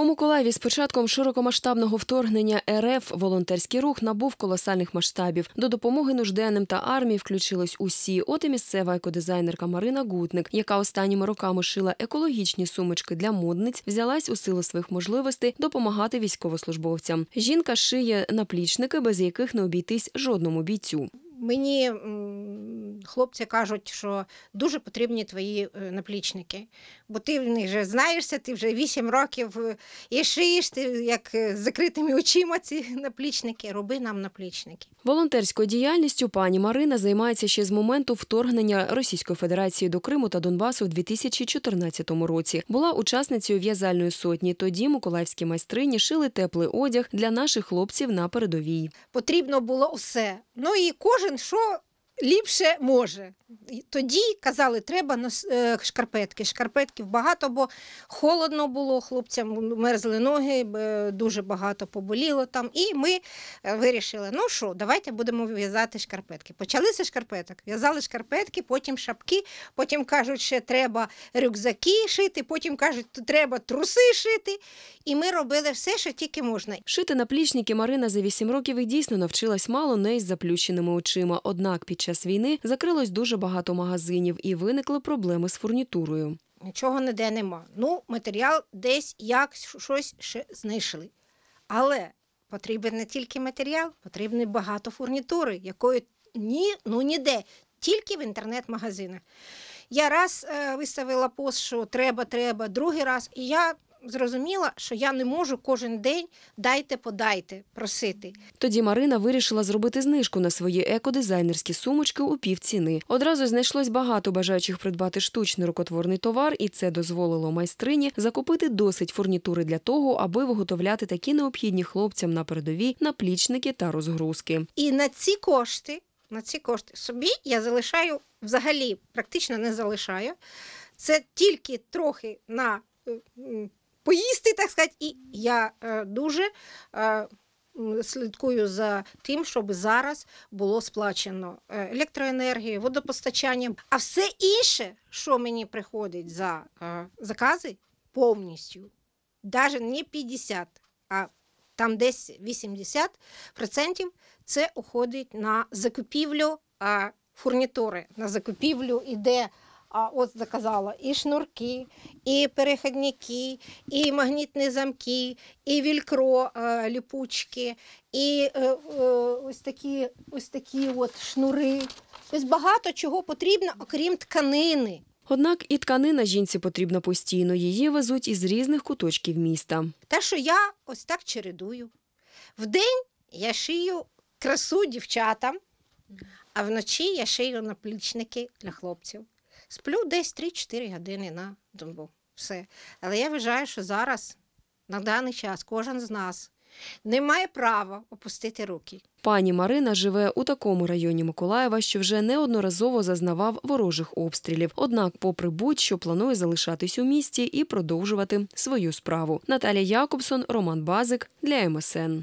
У Миколаєві з початком широкомасштабного вторгнення РФ волонтерський рух набув колосальних масштабів. До допомоги нужденним та армії включились усі. От і місцева екодизайнерка Марина Гутник, яка останніми роками шила екологічні сумочки для модниць, взялась у силу своїх можливостей допомагати військовослужбовцям. Жінка шиє наплічники, без яких не обійтись жодному бійцю. Мені хлопці кажуть, що дуже потрібні твої е, наплічники, бо ти в них вже знаєшся, ти вже вісім років е, і шиєш, ти як е, з закритими очима ці наплічники. Роби нам наплічники. Волонтерською діяльністю пані Марина займається ще з моменту вторгнення Російської Федерації до Криму та Донбасу в 2014 році. Була учасницею в'язальної сотні. Тоді миколаївські майстрині шили теплий одяг для наших хлопців на передовій. Потрібно було усе. Ну і кожен що ліпше може. Тоді казали, треба е, шкарпетки. Шкарпетків багато, бо холодно було, хлопцям мерзли ноги, е, дуже багато поболіло там. І ми е, вирішили, ну що, давайте будемо в'язати шкарпетки. Почалися шкарпеток, в'язали шкарпетки, потім шапки, потім кажуть, що треба рюкзаки шити, потім кажуть, що треба труси шити. І ми робили все, що тільки можна. Шити наплічники Марина за 8 років і дійсно навчилась мало не із заплющеними очима. Однак під час час війни закрилось дуже багато магазинів і виникли проблеми з фурнітурою. Нічого ніде нема. Ну, матеріал десь як щось ще знайшли. Але потрібен не тільки матеріал, потрібно багато фурнітури, якої ні, ну ніде, тільки в інтернет-магазинах. Я раз е, виставила пост, що треба, треба, другий раз, і я зрозуміла, що я не можу кожен день дайте, подайте, просити. Тоді Марина вирішила зробити знижку на свої екодизайнерські сумочки у півціни. Одразу знайшлось багато бажаючих придбати штучний рукотворний товар, і це дозволило майстрині закупити досить фурнітури для того, аби виготовляти такі необхідні хлопцям на передовій наплічники та розгрузки. І на ці кошти, на ці кошти собі я залишаю взагалі, практично не залишаю. Це тільки трохи на е, поїсти, так сказати. І я е, дуже е, слідкую за тим, щоб зараз було сплачено е, електроенергію, водопостачання, а все інше, що мені приходить за закази, повністю, навіть не 50, а там десь 80% це уходить на закупівлю фурнітури, на закупівлю іде. А от заказала і шнурки, і перехідники, і магнітні замки, і вількро е, ліпучки, і е, е, ось такі ось такі от шнури. Ось Багато чого потрібно, окрім тканини. Однак і тканина жінці потрібна постійно. Її везуть із різних куточків міста. Те, що я ось так чередую. Вдень я шию красу дівчатам, а вночі я шию наплічники для хлопців. Сплю десь 3-4 години на добу. Все. Але я вважаю, що зараз, на даний час, кожен з нас не має права опустити руки. Пані Марина живе у такому районі Миколаєва, що вже неодноразово зазнавав ворожих обстрілів. Однак, попри будь-що планує залишатись у місті і продовжувати свою справу. Наталія Якобсон, Роман Базик для МСН.